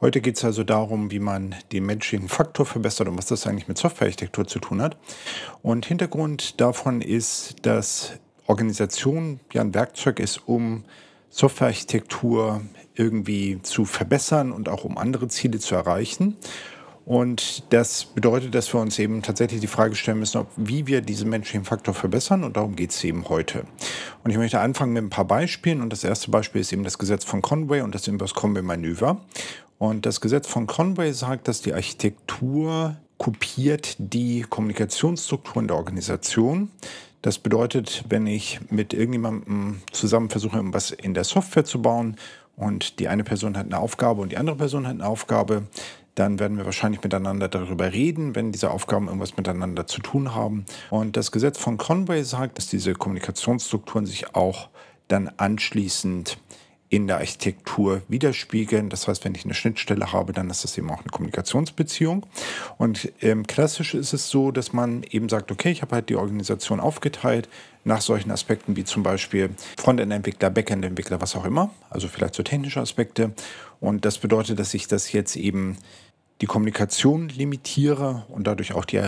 Heute geht es also darum, wie man den menschlichen Faktor verbessert und was das eigentlich mit Softwarearchitektur zu tun hat. Und Hintergrund davon ist, dass Organisation ja ein Werkzeug ist, um Softwarearchitektur irgendwie zu verbessern und auch um andere Ziele zu erreichen. Und das bedeutet, dass wir uns eben tatsächlich die Frage stellen müssen, ob, wie wir diesen menschlichen Faktor verbessern. Und darum geht es eben heute. Und ich möchte anfangen mit ein paar Beispielen. Und das erste Beispiel ist eben das Gesetz von Conway und das Inverse Conway Manöver. Und das Gesetz von Conway sagt, dass die Architektur kopiert die Kommunikationsstrukturen der Organisation. Das bedeutet, wenn ich mit irgendjemandem zusammen versuche, irgendwas in der Software zu bauen und die eine Person hat eine Aufgabe und die andere Person hat eine Aufgabe, dann werden wir wahrscheinlich miteinander darüber reden, wenn diese Aufgaben irgendwas miteinander zu tun haben. Und das Gesetz von Conway sagt, dass diese Kommunikationsstrukturen sich auch dann anschließend in der Architektur widerspiegeln. Das heißt, wenn ich eine Schnittstelle habe, dann ist das eben auch eine Kommunikationsbeziehung. Und ähm, klassisch ist es so, dass man eben sagt, okay, ich habe halt die Organisation aufgeteilt nach solchen Aspekten wie zum Beispiel Frontend-Entwickler, Backend-Entwickler, was auch immer. Also vielleicht so technische Aspekte. Und das bedeutet, dass ich das jetzt eben die Kommunikation limitiere und dadurch auch die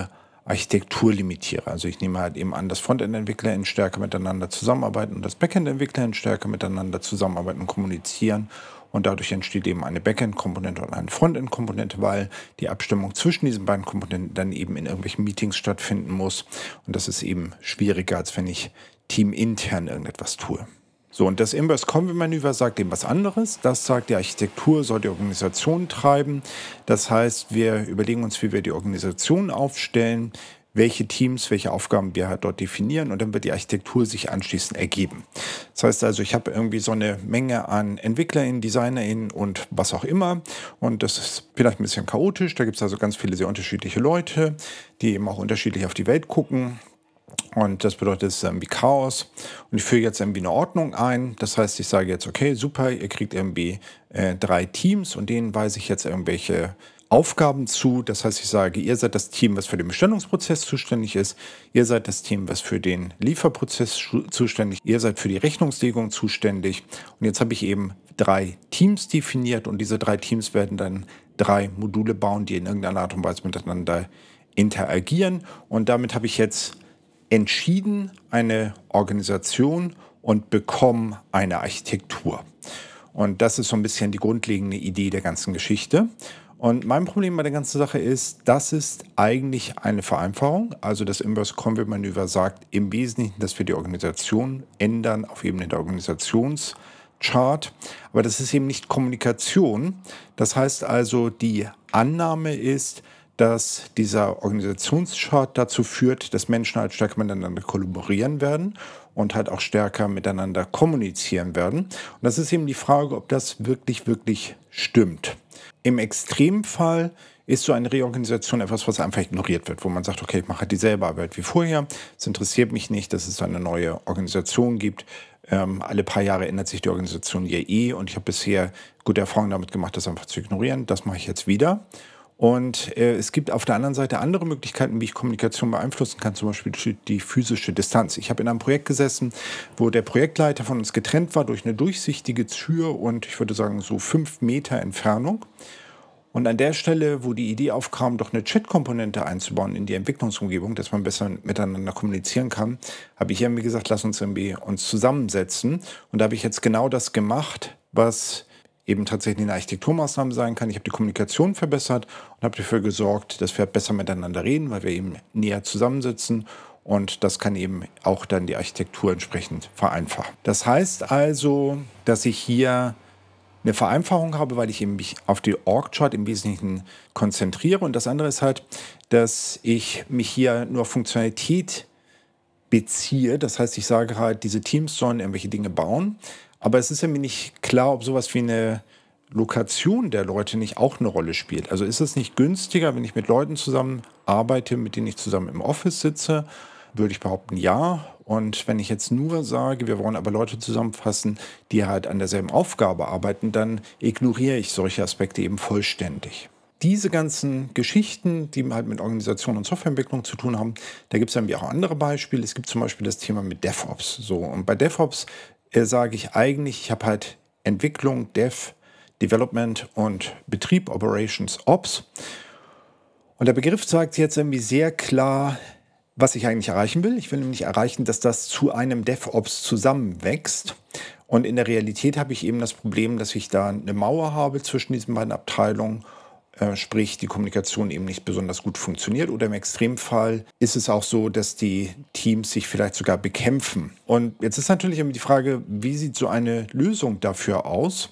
Architekturlimitierer. Also ich nehme halt eben an, dass Frontend-Entwickler in stärker miteinander zusammenarbeiten und dass Backend-Entwickler in stärker miteinander zusammenarbeiten und kommunizieren. Und dadurch entsteht eben eine Backend-Komponente und eine Frontend-Komponente, weil die Abstimmung zwischen diesen beiden Komponenten dann eben in irgendwelchen Meetings stattfinden muss. Und das ist eben schwieriger, als wenn ich teamintern irgendetwas tue. So, und das Inverse Conway Manöver sagt dem was anderes. Das sagt, die Architektur soll die Organisation treiben. Das heißt, wir überlegen uns, wie wir die Organisation aufstellen, welche Teams, welche Aufgaben wir halt dort definieren und dann wird die Architektur sich anschließend ergeben. Das heißt also, ich habe irgendwie so eine Menge an EntwicklerInnen, DesignerInnen und was auch immer und das ist vielleicht ein bisschen chaotisch. Da gibt es also ganz viele sehr unterschiedliche Leute, die eben auch unterschiedlich auf die Welt gucken und das bedeutet, es ist irgendwie Chaos. Und ich führe jetzt irgendwie eine Ordnung ein. Das heißt, ich sage jetzt, okay, super, ihr kriegt irgendwie äh, drei Teams und denen weise ich jetzt irgendwelche Aufgaben zu. Das heißt, ich sage, ihr seid das Team, was für den Bestellungsprozess zuständig ist. Ihr seid das Team, was für den Lieferprozess zuständig ist. Ihr seid für die Rechnungslegung zuständig. Und jetzt habe ich eben drei Teams definiert und diese drei Teams werden dann drei Module bauen, die in irgendeiner Art und Weise miteinander interagieren. Und damit habe ich jetzt entschieden eine Organisation und bekommen eine Architektur. Und das ist so ein bisschen die grundlegende Idee der ganzen Geschichte. Und mein Problem bei der ganzen Sache ist, das ist eigentlich eine Vereinfachung. Also das Inverse Convert Manöver sagt im Wesentlichen, dass wir die Organisation ändern auf Ebene der Organisationschart. Aber das ist eben nicht Kommunikation. Das heißt also, die Annahme ist, dass dieser Organisationschart dazu führt, dass Menschen halt stärker miteinander kollaborieren werden und halt auch stärker miteinander kommunizieren werden. Und das ist eben die Frage, ob das wirklich, wirklich stimmt. Im Extremfall ist so eine Reorganisation etwas, was einfach ignoriert wird, wo man sagt, okay, ich mache halt dieselbe Arbeit wie vorher, es interessiert mich nicht, dass es eine neue Organisation gibt. Ähm, alle paar Jahre ändert sich die Organisation ja eh und ich habe bisher gute Erfahrungen damit gemacht, das einfach zu ignorieren. Das mache ich jetzt wieder. Und äh, es gibt auf der anderen Seite andere Möglichkeiten, wie ich Kommunikation beeinflussen kann, zum Beispiel die physische Distanz. Ich habe in einem Projekt gesessen, wo der Projektleiter von uns getrennt war durch eine durchsichtige Tür und ich würde sagen so fünf Meter Entfernung. Und an der Stelle, wo die Idee aufkam, doch eine Chat-Komponente einzubauen in die Entwicklungsumgebung, dass man besser miteinander kommunizieren kann, habe ich irgendwie gesagt, lass uns irgendwie uns zusammensetzen. Und da habe ich jetzt genau das gemacht, was eben tatsächlich eine Architekturmaßnahme sein kann. Ich habe die Kommunikation verbessert und habe dafür gesorgt, dass wir besser miteinander reden, weil wir eben näher zusammensitzen und das kann eben auch dann die Architektur entsprechend vereinfachen. Das heißt also, dass ich hier eine Vereinfachung habe, weil ich eben mich auf die Org-Chart im Wesentlichen konzentriere. Und das andere ist halt, dass ich mich hier nur auf Funktionalität beziehe. Das heißt, ich sage halt, diese Teams sollen irgendwelche Dinge bauen, aber es ist ja mir nicht klar, ob sowas wie eine Lokation der Leute nicht auch eine Rolle spielt. Also ist es nicht günstiger, wenn ich mit Leuten zusammen arbeite, mit denen ich zusammen im Office sitze? Würde ich behaupten, ja. Und wenn ich jetzt nur sage, wir wollen aber Leute zusammenfassen, die halt an derselben Aufgabe arbeiten, dann ignoriere ich solche Aspekte eben vollständig. Diese ganzen Geschichten, die halt mit Organisation und Softwareentwicklung zu tun haben, da gibt es dann wie auch andere Beispiele. Es gibt zum Beispiel das Thema mit DevOps. So, und bei DevOps äh, sage ich eigentlich, ich habe halt Entwicklung, Dev, Development und Betrieb, Operations, Ops. Und der Begriff zeigt jetzt irgendwie sehr klar, was ich eigentlich erreichen will. Ich will nämlich erreichen, dass das zu einem DevOps zusammenwächst. Und in der Realität habe ich eben das Problem, dass ich da eine Mauer habe zwischen diesen beiden Abteilungen äh, sprich die Kommunikation eben nicht besonders gut funktioniert. Oder im Extremfall ist es auch so, dass die Teams sich vielleicht sogar bekämpfen. Und jetzt ist natürlich immer die Frage, wie sieht so eine Lösung dafür aus?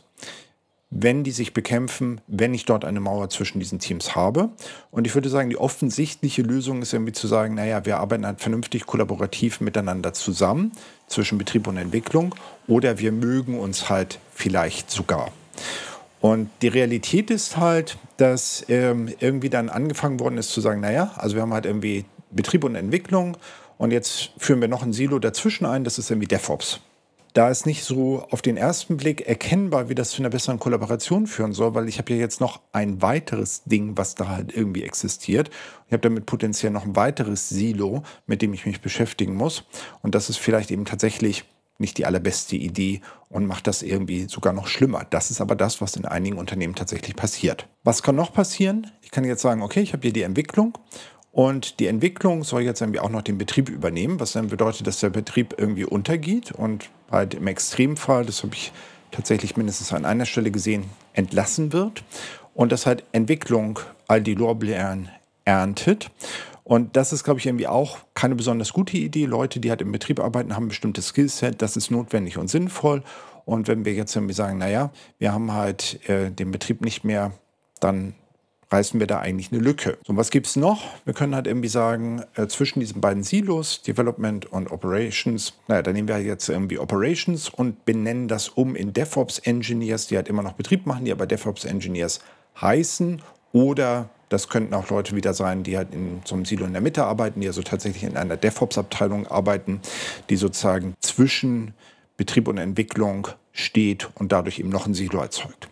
wenn die sich bekämpfen, wenn ich dort eine Mauer zwischen diesen Teams habe. Und ich würde sagen, die offensichtliche Lösung ist irgendwie zu sagen, naja, wir arbeiten halt vernünftig kollaborativ miteinander zusammen zwischen Betrieb und Entwicklung oder wir mögen uns halt vielleicht sogar. Und die Realität ist halt, dass ähm, irgendwie dann angefangen worden ist zu sagen, naja, also wir haben halt irgendwie Betrieb und Entwicklung und jetzt führen wir noch ein Silo dazwischen ein, das ist irgendwie DevOps. Da ist nicht so auf den ersten Blick erkennbar, wie das zu einer besseren Kollaboration führen soll, weil ich habe ja jetzt noch ein weiteres Ding, was da halt irgendwie existiert. Ich habe damit potenziell noch ein weiteres Silo, mit dem ich mich beschäftigen muss. Und das ist vielleicht eben tatsächlich nicht die allerbeste Idee und macht das irgendwie sogar noch schlimmer. Das ist aber das, was in einigen Unternehmen tatsächlich passiert. Was kann noch passieren? Ich kann jetzt sagen, okay, ich habe hier die Entwicklung und die Entwicklung soll jetzt irgendwie auch noch den Betrieb übernehmen, was dann bedeutet, dass der Betrieb irgendwie untergeht und halt im Extremfall, das habe ich tatsächlich mindestens an einer Stelle gesehen, entlassen wird und dass halt Entwicklung all die Lorbeeren erntet und das ist, glaube ich, irgendwie auch keine besonders gute Idee. Leute, die halt im Betrieb arbeiten, haben ein bestimmtes Skillset, das ist notwendig und sinnvoll. Und wenn wir jetzt irgendwie sagen, naja, wir haben halt äh, den Betrieb nicht mehr, dann reißen wir da eigentlich eine Lücke. So, was gibt es noch? Wir können halt irgendwie sagen, äh, zwischen diesen beiden Silos, Development und Operations, naja, dann nehmen wir jetzt irgendwie Operations und benennen das um in DevOps Engineers, die halt immer noch Betrieb machen, die aber DevOps Engineers heißen oder das könnten auch Leute wieder sein, die halt in so einem Silo in der Mitte arbeiten, die also tatsächlich in einer DevOps-Abteilung arbeiten, die sozusagen zwischen Betrieb und Entwicklung steht und dadurch eben noch ein Silo erzeugt.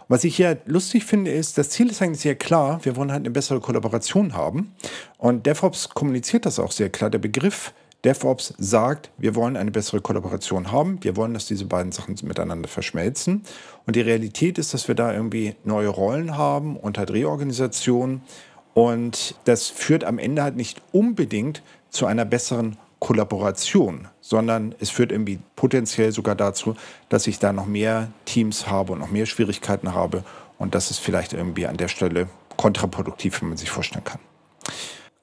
Und was ich hier lustig finde, ist, das Ziel ist eigentlich sehr klar, wir wollen halt eine bessere Kollaboration haben. Und DevOps kommuniziert das auch sehr klar. Der Begriff DevOps sagt, wir wollen eine bessere Kollaboration haben, wir wollen, dass diese beiden Sachen miteinander verschmelzen. Und die Realität ist, dass wir da irgendwie neue Rollen haben und halt Reorganisationen. Und das führt am Ende halt nicht unbedingt zu einer besseren Kollaboration, sondern es führt irgendwie potenziell sogar dazu, dass ich da noch mehr Teams habe und noch mehr Schwierigkeiten habe. Und das ist vielleicht irgendwie an der Stelle kontraproduktiv, wenn man sich vorstellen kann.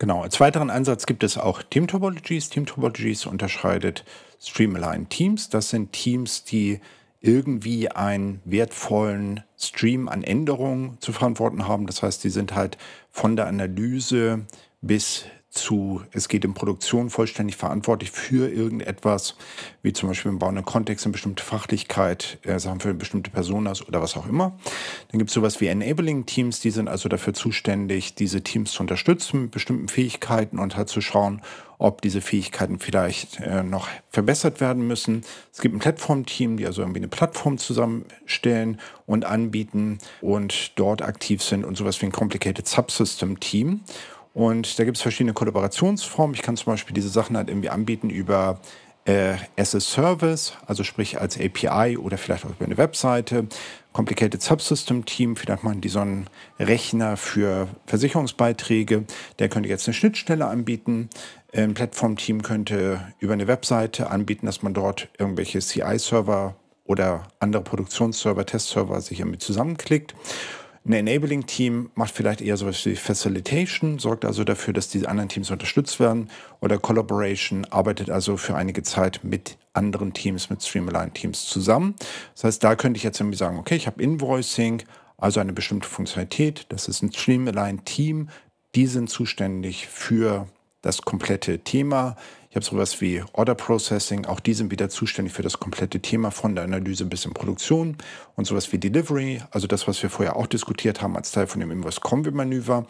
Genau, als weiteren Ansatz gibt es auch Team Topologies. Team Topologies unterscheidet Streamline Teams. Das sind Teams, die irgendwie einen wertvollen Stream an Änderungen zu verantworten haben. Das heißt, die sind halt von der Analyse bis zu, es geht in Produktion vollständig verantwortlich für irgendetwas, wie zum Beispiel im Bau einen Kontext, eine bestimmte Fachlichkeit, äh, Sachen für eine bestimmte Personas oder was auch immer. Dann gibt es sowas wie Enabling Teams, die sind also dafür zuständig, diese Teams zu unterstützen mit bestimmten Fähigkeiten und halt zu schauen, ob diese Fähigkeiten vielleicht äh, noch verbessert werden müssen. Es gibt ein Plattform-Team, die also irgendwie eine Plattform zusammenstellen und anbieten und dort aktiv sind und sowas wie ein Complicated Subsystem-Team. Und da gibt es verschiedene Kollaborationsformen. Ich kann zum Beispiel diese Sachen halt irgendwie anbieten über äh, as a Service, also sprich als API oder vielleicht auch über eine Webseite. Complicated Subsystem Team, vielleicht machen die so einen Rechner für Versicherungsbeiträge. Der könnte jetzt eine Schnittstelle anbieten. Ein Plattform-Team könnte über eine Webseite anbieten, dass man dort irgendwelche CI-Server oder andere Produktionsserver, Testserver sich damit zusammenklickt. Ein Enabling-Team macht vielleicht eher sowas wie Facilitation, sorgt also dafür, dass diese anderen Teams unterstützt werden. Oder Collaboration arbeitet also für einige Zeit mit anderen Teams, mit Streamline-Teams zusammen. Das heißt, da könnte ich jetzt irgendwie sagen, okay, ich habe Invoicing, also eine bestimmte Funktionalität. Das ist ein Streamline-Team. Die sind zuständig für das komplette Thema. Ich habe sowas wie Order Processing, auch die sind wieder zuständig für das komplette Thema von der Analyse bis in Produktion und sowas wie Delivery, also das, was wir vorher auch diskutiert haben als Teil von dem Invoice Convey Manöver.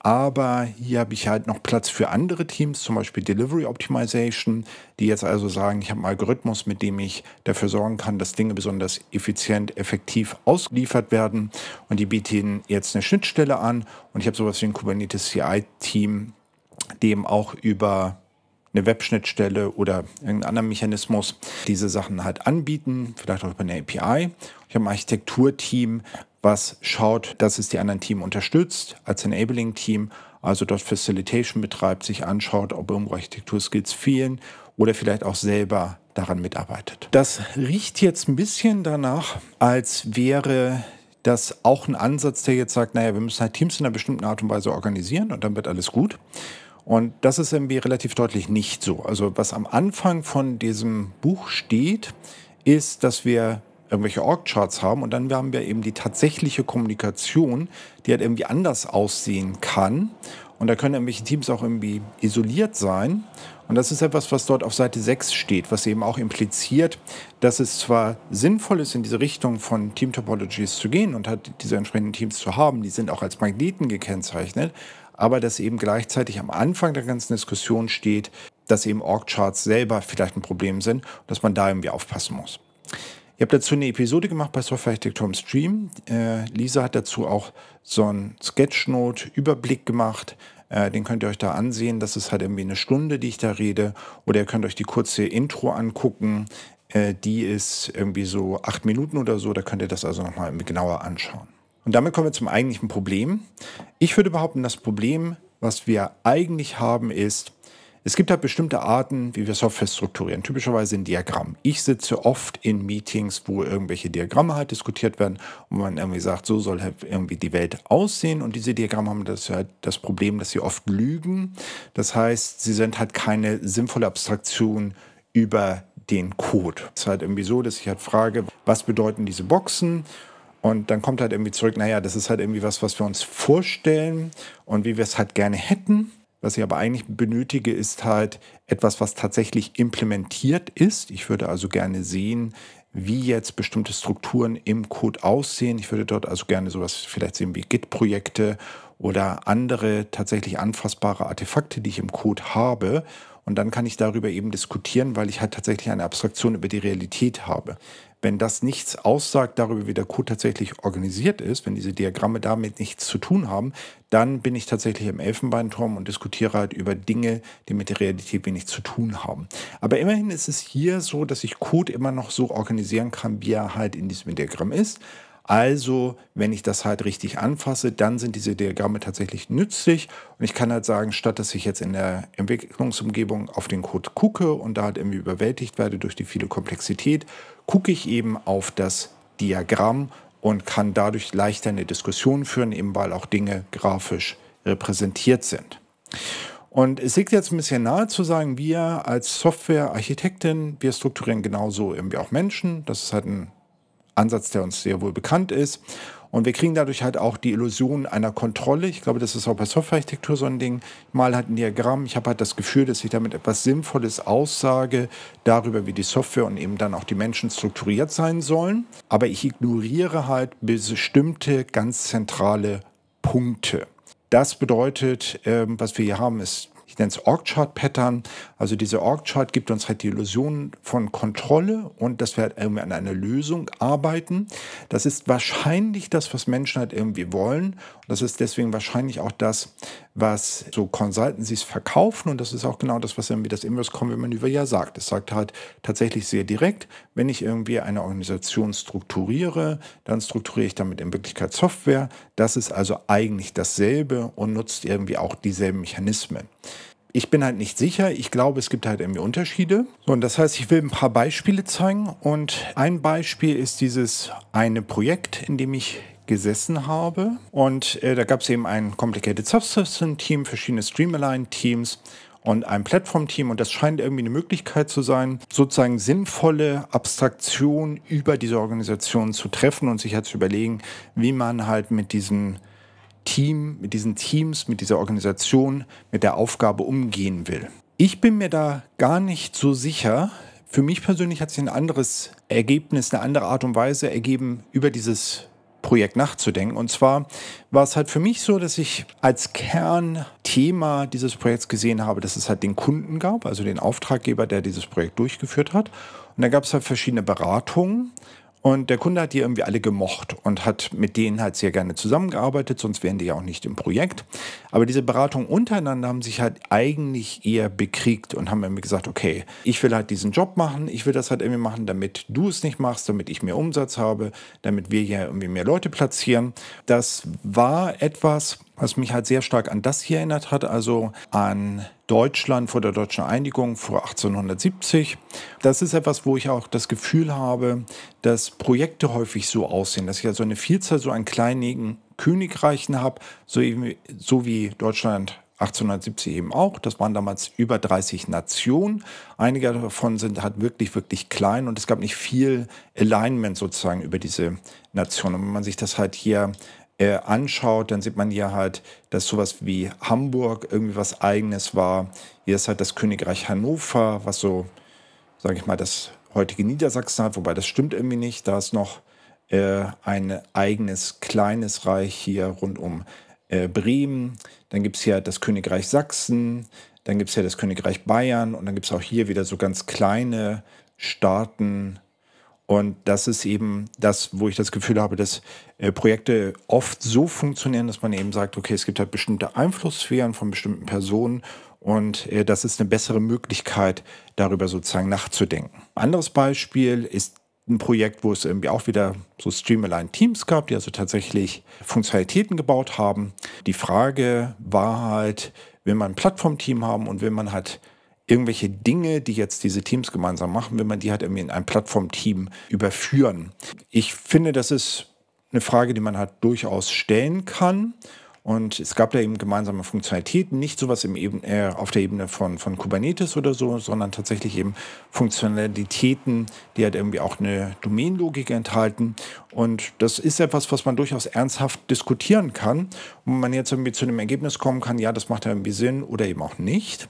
Aber hier habe ich halt noch Platz für andere Teams, zum Beispiel Delivery Optimization, die jetzt also sagen, ich habe einen Algorithmus, mit dem ich dafür sorgen kann, dass Dinge besonders effizient, effektiv ausgeliefert werden. Und die bieten jetzt eine Schnittstelle an und ich habe sowas wie ein Kubernetes CI Team, dem auch über eine Webschnittstelle oder irgendeinen anderen Mechanismus diese Sachen halt anbieten, vielleicht auch über eine API. Ich habe ein Architekturteam, was schaut, dass es die anderen Team unterstützt, als Enabling-Team, also dort Facilitation betreibt, sich anschaut, ob irgendwo Architektur-Skills fehlen oder vielleicht auch selber daran mitarbeitet. Das riecht jetzt ein bisschen danach, als wäre das auch ein Ansatz, der jetzt sagt, naja, wir müssen halt Teams in einer bestimmten Art und Weise organisieren und dann wird alles gut. Und das ist irgendwie relativ deutlich nicht so. Also was am Anfang von diesem Buch steht, ist, dass wir irgendwelche Org-Charts haben und dann haben wir eben die tatsächliche Kommunikation, die halt irgendwie anders aussehen kann. Und da können irgendwelche Teams auch irgendwie isoliert sein. Und das ist etwas, was dort auf Seite 6 steht, was eben auch impliziert, dass es zwar sinnvoll ist, in diese Richtung von Team Topologies zu gehen und halt diese entsprechenden Teams zu haben, die sind auch als Magneten gekennzeichnet, aber dass eben gleichzeitig am Anfang der ganzen Diskussion steht, dass eben Org-Charts selber vielleicht ein Problem sind und dass man da irgendwie aufpassen muss. Ich habe dazu eine Episode gemacht bei Softwarearchitektur im Stream. Äh, Lisa hat dazu auch so einen Sketchnote-Überblick gemacht. Äh, den könnt ihr euch da ansehen. Das ist halt irgendwie eine Stunde, die ich da rede. Oder ihr könnt euch die kurze Intro angucken. Äh, die ist irgendwie so acht Minuten oder so. Da könnt ihr das also nochmal genauer anschauen. Und damit kommen wir zum eigentlichen Problem. Ich würde behaupten, das Problem, was wir eigentlich haben, ist, es gibt halt bestimmte Arten, wie wir Software strukturieren, typischerweise in Diagramm. Ich sitze oft in Meetings, wo irgendwelche Diagramme halt diskutiert werden und man irgendwie sagt, so soll halt irgendwie die Welt aussehen. Und diese Diagramme haben das, halt das Problem, dass sie oft lügen. Das heißt, sie sind halt keine sinnvolle Abstraktion über den Code. Es ist halt irgendwie so, dass ich halt frage, was bedeuten diese Boxen? Und dann kommt halt irgendwie zurück, naja, das ist halt irgendwie was, was wir uns vorstellen und wie wir es halt gerne hätten. Was ich aber eigentlich benötige, ist halt etwas, was tatsächlich implementiert ist. Ich würde also gerne sehen, wie jetzt bestimmte Strukturen im Code aussehen. Ich würde dort also gerne sowas vielleicht sehen wie Git-Projekte oder andere tatsächlich anfassbare Artefakte, die ich im Code habe. Und dann kann ich darüber eben diskutieren, weil ich halt tatsächlich eine Abstraktion über die Realität habe. Wenn das nichts aussagt darüber, wie der Code tatsächlich organisiert ist, wenn diese Diagramme damit nichts zu tun haben, dann bin ich tatsächlich im Elfenbeinturm und diskutiere halt über Dinge, die mit der Realität wenig zu tun haben. Aber immerhin ist es hier so, dass ich Code immer noch so organisieren kann, wie er halt in diesem Diagramm ist. Also, wenn ich das halt richtig anfasse, dann sind diese Diagramme tatsächlich nützlich. Und ich kann halt sagen, statt dass ich jetzt in der Entwicklungsumgebung auf den Code gucke und da halt irgendwie überwältigt werde durch die viele Komplexität, gucke ich eben auf das Diagramm und kann dadurch leichter eine Diskussion führen, eben weil auch Dinge grafisch repräsentiert sind. Und es liegt jetzt ein bisschen nahe zu sagen, wir als Softwarearchitektin, wir strukturieren genauso irgendwie auch Menschen. Das ist halt ein Ansatz, der uns sehr wohl bekannt ist. Und wir kriegen dadurch halt auch die Illusion einer Kontrolle. Ich glaube, das ist auch bei Softwarearchitektur so ein Ding. Mal halt ein Diagramm. Ich habe halt das Gefühl, dass ich damit etwas Sinnvolles aussage darüber, wie die Software und eben dann auch die Menschen strukturiert sein sollen. Aber ich ignoriere halt bestimmte ganz zentrale Punkte. Das bedeutet, ähm, was wir hier haben, ist ich nenne es Org-Chart-Pattern. Also diese Org-Chart gibt uns halt die Illusion von Kontrolle und dass wir halt irgendwie an einer Lösung arbeiten. Das ist wahrscheinlich das, was Menschen halt irgendwie wollen. Und das ist deswegen wahrscheinlich auch das, was so Consultancies verkaufen. Und das ist auch genau das, was irgendwie das Inverse Convey Manöver ja sagt. Es sagt halt tatsächlich sehr direkt, wenn ich irgendwie eine Organisation strukturiere, dann strukturiere ich damit in Wirklichkeit Software. Das ist also eigentlich dasselbe und nutzt irgendwie auch dieselben Mechanismen ich bin halt nicht sicher. Ich glaube, es gibt halt irgendwie Unterschiede. und das heißt, ich will ein paar Beispiele zeigen. Und ein Beispiel ist dieses eine Projekt, in dem ich gesessen habe. Und äh, da gab es eben ein Complicated Subsystem-Team, verschiedene Streamline-Teams und ein Plattform-Team. Und das scheint irgendwie eine Möglichkeit zu sein, sozusagen sinnvolle Abstraktion über diese Organisation zu treffen und sich halt zu überlegen, wie man halt mit diesen Team, mit diesen Teams, mit dieser Organisation, mit der Aufgabe umgehen will. Ich bin mir da gar nicht so sicher. Für mich persönlich hat sich ein anderes Ergebnis, eine andere Art und Weise ergeben, über dieses Projekt nachzudenken. Und zwar war es halt für mich so, dass ich als Kernthema dieses Projekts gesehen habe, dass es halt den Kunden gab, also den Auftraggeber, der dieses Projekt durchgeführt hat. Und da gab es halt verschiedene Beratungen. Und der Kunde hat die irgendwie alle gemocht und hat mit denen halt sehr gerne zusammengearbeitet, sonst wären die ja auch nicht im Projekt. Aber diese Beratungen untereinander haben sich halt eigentlich eher bekriegt und haben irgendwie gesagt, okay, ich will halt diesen Job machen, ich will das halt irgendwie machen, damit du es nicht machst, damit ich mehr Umsatz habe, damit wir ja irgendwie mehr Leute platzieren. Das war etwas, was mich halt sehr stark an das hier erinnert hat, also an Deutschland vor der deutschen Einigung vor 1870. Das ist etwas, wo ich auch das Gefühl habe, dass Projekte häufig so aussehen, dass ich also eine Vielzahl so an kleinen Königreichen habe, so, eben, so wie Deutschland 1870 eben auch. Das waren damals über 30 Nationen. Einige davon sind halt wirklich, wirklich klein und es gab nicht viel Alignment sozusagen über diese Nationen. Und wenn man sich das halt hier äh, anschaut, dann sieht man hier halt, dass sowas wie Hamburg irgendwie was Eigenes war. Hier ist halt das Königreich Hannover, was so, sage ich mal, das heutige Niedersachsen hat, wobei das stimmt irgendwie nicht. Da ist noch äh, ein eigenes kleines Reich hier rund um äh, Bremen. Dann gibt es hier halt das Königreich Sachsen. Dann gibt es hier das Königreich Bayern. Und dann gibt es auch hier wieder so ganz kleine Staaten und das ist eben das, wo ich das Gefühl habe, dass äh, Projekte oft so funktionieren, dass man eben sagt, okay, es gibt halt bestimmte Einflusssphären von bestimmten Personen und äh, das ist eine bessere Möglichkeit, darüber sozusagen nachzudenken. Anderes Beispiel ist ein Projekt, wo es irgendwie auch wieder so Streamline Teams gab, die also tatsächlich Funktionalitäten gebaut haben. Die Frage war halt, will man ein Plattformteam haben und will man halt irgendwelche Dinge, die jetzt diese Teams gemeinsam machen, wenn man die halt irgendwie in ein Plattformteam überführen. Ich finde, das ist eine Frage, die man halt durchaus stellen kann. Und es gab da eben gemeinsame Funktionalitäten, nicht sowas im Eben, äh, auf der Ebene von, von Kubernetes oder so, sondern tatsächlich eben Funktionalitäten, die halt irgendwie auch eine Domainlogik enthalten. Und das ist etwas, was man durchaus ernsthaft diskutieren kann. Und man jetzt irgendwie zu einem Ergebnis kommen kann, ja, das macht ja irgendwie Sinn oder eben auch nicht.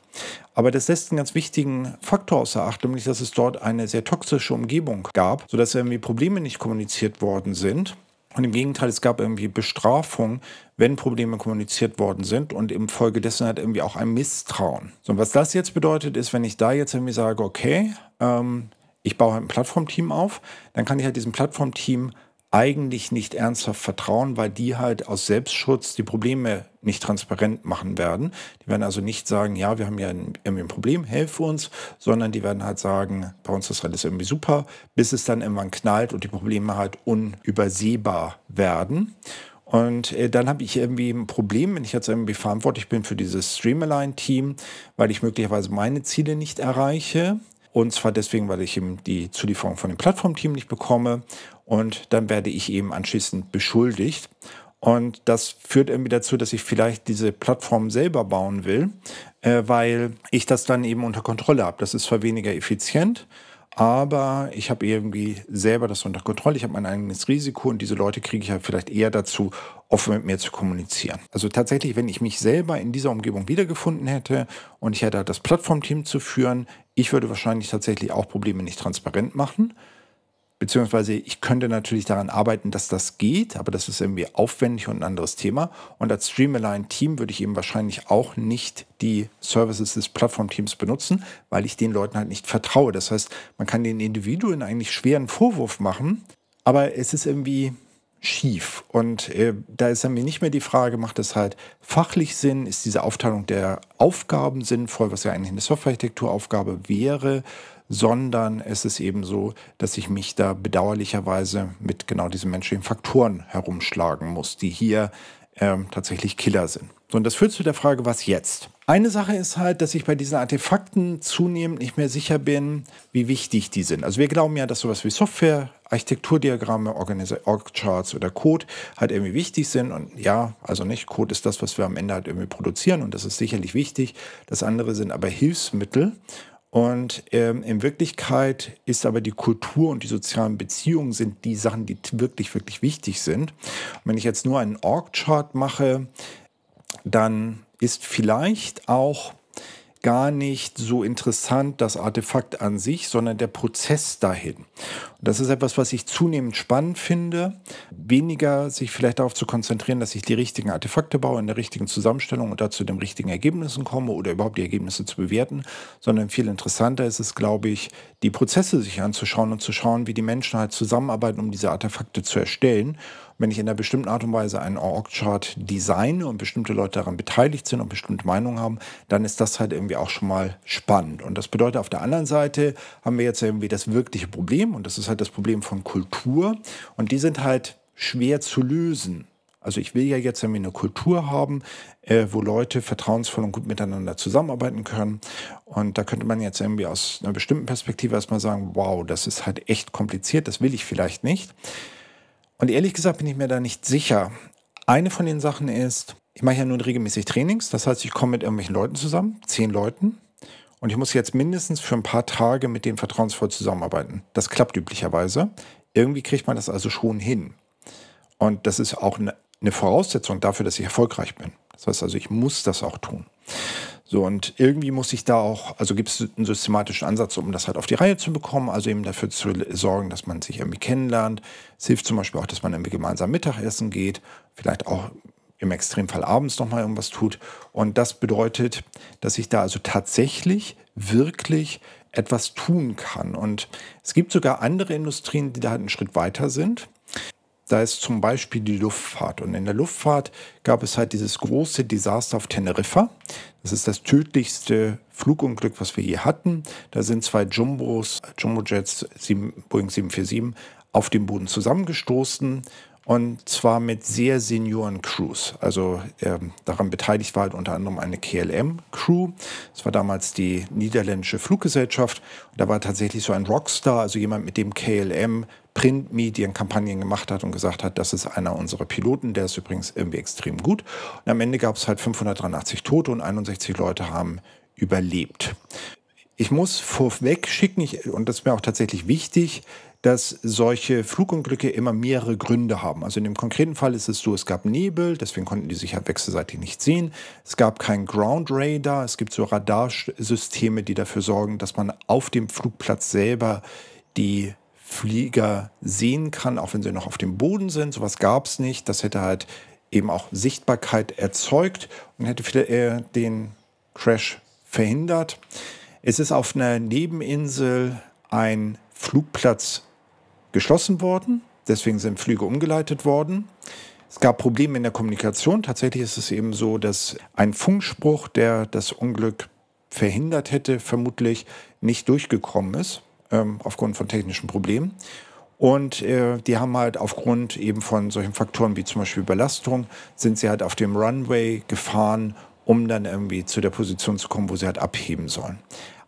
Aber das lässt einen ganz wichtigen Faktor außer Acht, nämlich, dass es dort eine sehr toxische Umgebung gab, sodass irgendwie Probleme nicht kommuniziert worden sind. Und im Gegenteil, es gab irgendwie Bestrafung, wenn Probleme kommuniziert worden sind und infolgedessen halt irgendwie auch ein Misstrauen. So, und was das jetzt bedeutet, ist, wenn ich da jetzt irgendwie sage, okay, ähm, ich baue halt ein Plattformteam auf, dann kann ich halt diesem Plattformteam eigentlich nicht ernsthaft vertrauen, weil die halt aus Selbstschutz die Probleme nicht transparent machen werden. Die werden also nicht sagen, ja, wir haben ja irgendwie ein Problem, helf uns, sondern die werden halt sagen, bei uns ist alles irgendwie super, bis es dann irgendwann knallt und die Probleme halt unübersehbar werden. Und äh, dann habe ich irgendwie ein Problem, wenn ich jetzt irgendwie verantwortlich bin für dieses streamline team weil ich möglicherweise meine Ziele nicht erreiche. Und zwar deswegen, weil ich eben die Zulieferung von dem Plattformteam nicht bekomme und dann werde ich eben anschließend beschuldigt. Und das führt irgendwie dazu, dass ich vielleicht diese Plattform selber bauen will, äh, weil ich das dann eben unter Kontrolle habe. Das ist zwar weniger effizient, aber ich habe irgendwie selber das unter Kontrolle. Ich habe mein eigenes Risiko und diese Leute kriege ich ja halt vielleicht eher dazu, offen mit mir zu kommunizieren. Also tatsächlich, wenn ich mich selber in dieser Umgebung wiedergefunden hätte und ich hätte das Plattformteam zu führen, ich würde wahrscheinlich tatsächlich auch Probleme nicht transparent machen. Beziehungsweise ich könnte natürlich daran arbeiten, dass das geht, aber das ist irgendwie aufwendig und ein anderes Thema. Und als Streamline-Team würde ich eben wahrscheinlich auch nicht die Services des Plattform-Teams benutzen, weil ich den Leuten halt nicht vertraue. Das heißt, man kann den Individuen eigentlich schweren Vorwurf machen, aber es ist irgendwie schief. Und äh, da ist dann mir nicht mehr die Frage, macht das halt fachlich Sinn? Ist diese Aufteilung der Aufgaben sinnvoll, was ja eigentlich eine Softwarearchitektur-Aufgabe wäre? sondern es ist eben so, dass ich mich da bedauerlicherweise mit genau diesen menschlichen Faktoren herumschlagen muss, die hier ähm, tatsächlich Killer sind. So, und das führt zu der Frage, was jetzt? Eine Sache ist halt, dass ich bei diesen Artefakten zunehmend nicht mehr sicher bin, wie wichtig die sind. Also wir glauben ja, dass sowas wie Software, Architekturdiagramme, Org-Charts oder Code halt irgendwie wichtig sind. Und ja, also nicht, Code ist das, was wir am Ende halt irgendwie produzieren und das ist sicherlich wichtig. Das andere sind aber Hilfsmittel. Und ähm, in Wirklichkeit ist aber die Kultur und die sozialen Beziehungen sind die Sachen, die wirklich, wirklich wichtig sind. Und wenn ich jetzt nur einen Org-Chart mache, dann ist vielleicht auch gar nicht so interessant, das Artefakt an sich, sondern der Prozess dahin. Und das ist etwas, was ich zunehmend spannend finde, weniger sich vielleicht darauf zu konzentrieren, dass ich die richtigen Artefakte baue, in der richtigen Zusammenstellung und dazu den richtigen Ergebnissen komme oder überhaupt die Ergebnisse zu bewerten, sondern viel interessanter ist es, glaube ich, die Prozesse sich anzuschauen und zu schauen, wie die Menschen halt zusammenarbeiten, um diese Artefakte zu erstellen wenn ich in einer bestimmten Art und Weise einen Org-Chart designe und bestimmte Leute daran beteiligt sind und bestimmte Meinungen haben, dann ist das halt irgendwie auch schon mal spannend. Und das bedeutet, auf der anderen Seite haben wir jetzt irgendwie das wirkliche Problem und das ist halt das Problem von Kultur und die sind halt schwer zu lösen. Also ich will ja jetzt irgendwie eine Kultur haben, äh, wo Leute vertrauensvoll und gut miteinander zusammenarbeiten können. Und da könnte man jetzt irgendwie aus einer bestimmten Perspektive erstmal sagen, wow, das ist halt echt kompliziert, das will ich vielleicht nicht. Und ehrlich gesagt bin ich mir da nicht sicher. Eine von den Sachen ist, ich mache ja nun regelmäßig Trainings. Das heißt, ich komme mit irgendwelchen Leuten zusammen, zehn Leuten. Und ich muss jetzt mindestens für ein paar Tage mit denen vertrauensvoll zusammenarbeiten. Das klappt üblicherweise. Irgendwie kriegt man das also schon hin. Und das ist auch ne, eine Voraussetzung dafür, dass ich erfolgreich bin. Das heißt also, ich muss das auch tun. So, und irgendwie muss ich da auch, also gibt es einen systematischen Ansatz, um das halt auf die Reihe zu bekommen, also eben dafür zu sorgen, dass man sich irgendwie kennenlernt. Es hilft zum Beispiel auch, dass man irgendwie gemeinsam Mittagessen geht, vielleicht auch im Extremfall abends nochmal irgendwas tut. Und das bedeutet, dass ich da also tatsächlich, wirklich etwas tun kann. Und es gibt sogar andere Industrien, die da halt einen Schritt weiter sind. Da ist zum Beispiel die Luftfahrt. Und in der Luftfahrt gab es halt dieses große Desaster auf Teneriffa. Das ist das tödlichste Flugunglück, was wir je hatten. Da sind zwei Jumbos, Jumbojets, Boeing 747, auf dem Boden zusammengestoßen. Und zwar mit sehr senioren Crews. Also äh, daran beteiligt war halt unter anderem eine KLM-Crew. Das war damals die niederländische Fluggesellschaft. Und da war tatsächlich so ein Rockstar, also jemand, mit dem KLM Printmedienkampagnen gemacht hat und gesagt hat, das ist einer unserer Piloten, der ist übrigens irgendwie extrem gut. Und am Ende gab es halt 583 Tote und 61 Leute haben überlebt. Ich muss vorweg schicken, ich, und das ist mir auch tatsächlich wichtig, dass solche Flugunglücke immer mehrere Gründe haben. Also in dem konkreten Fall ist es so, es gab Nebel, deswegen konnten die sich halt wechselseitig nicht sehen. Es gab kein Ground Radar, es gibt so Radarsysteme, die dafür sorgen, dass man auf dem Flugplatz selber die Flieger sehen kann, auch wenn sie noch auf dem Boden sind. Sowas gab es nicht. Das hätte halt eben auch Sichtbarkeit erzeugt und hätte vielleicht äh, den Crash verhindert. Es ist auf einer Nebeninsel ein Flugplatz geschlossen worden. Deswegen sind Flüge umgeleitet worden. Es gab Probleme in der Kommunikation. Tatsächlich ist es eben so, dass ein Funkspruch, der das Unglück verhindert hätte, vermutlich nicht durchgekommen ist ähm, aufgrund von technischen Problemen. Und äh, die haben halt aufgrund eben von solchen Faktoren wie zum Beispiel Belastung, sind sie halt auf dem Runway gefahren, um dann irgendwie zu der Position zu kommen, wo sie halt abheben sollen.